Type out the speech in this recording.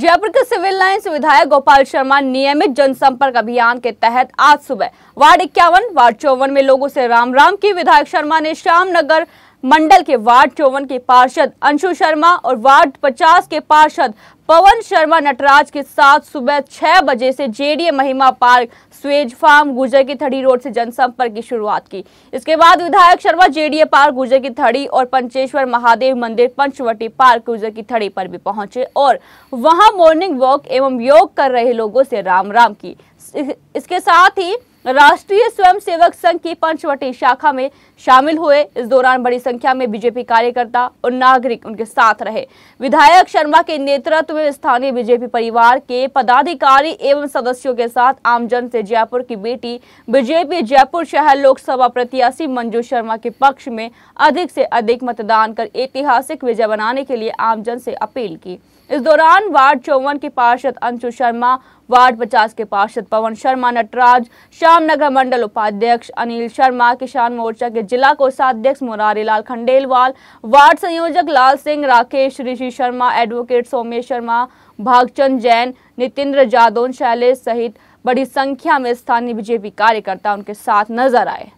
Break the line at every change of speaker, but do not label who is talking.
जयपुर के civil lines विधायक गोपाल शर्मा नियमित जनसंपर्क अभियान के तहत आज सुबह वार्ड इक्यावन वार्ड चौवन में लोगों से राम राम की विधायक शर्मा ने श्याम नगर मंडल के वार्ड चौवन के पार्षद अंशु शर्मा और वार्ड 50 के पार्षद पवन शर्मा नटराज के साथ सुबह छह बजे से जेडीए महिमा पार्क स्वेज फार्म गुजर की थड़ी रोड से जनसंपर्क की शुरुआत की इसके बाद विधायक शर्मा जेडीए पार्क गुजर की थड़ी और पंचेश्वर महादेव मंदिर पंचवटी पार्क गुजर की थड़ी पर भी पहुंचे और वहां मॉर्निंग वॉक एवं योग कर रहे लोगों से राम राम की इसके साथ ही राष्ट्रीय स्वयंसेवक संघ की पंचवटी शाखा में शामिल हुए इस दौरान बड़ी संख्या में बीजेपी कार्यकर्ता और नागरिक उनके साथ रहे विधायक शर्मा के नेतृत्व में स्थानीय बीजेपी परिवार के पदाधिकारी एवं सदस्यों के साथ आमजन से जयपुर की बेटी बीजेपी जयपुर शहर लोकसभा प्रत्याशी मंजू शर्मा के पक्ष में अधिक से अधिक मतदान कर ऐतिहासिक विजय बनाने के लिए आमजन से अपील की इस दौरान वार्ड चौवन के पार्षद अंशु शर्मा वार्ड पचास के पार्षद पवन शर्मा नटराज शाह रामनगर मंडल उपाध्यक्ष अनिल शर्मा किसान मोर्चा के जिला कोषाध्यक्ष मुरारी लाल खंडेलवाल वार्ड संयोजक लाल सिंह राकेश ऋषि शर्मा एडवोकेट सोमेश शर्मा भागचंद जैन नितिन्द्र जादौन शैलेश सहित बड़ी संख्या में स्थानीय बीजेपी कार्यकर्ता उनके साथ नजर आए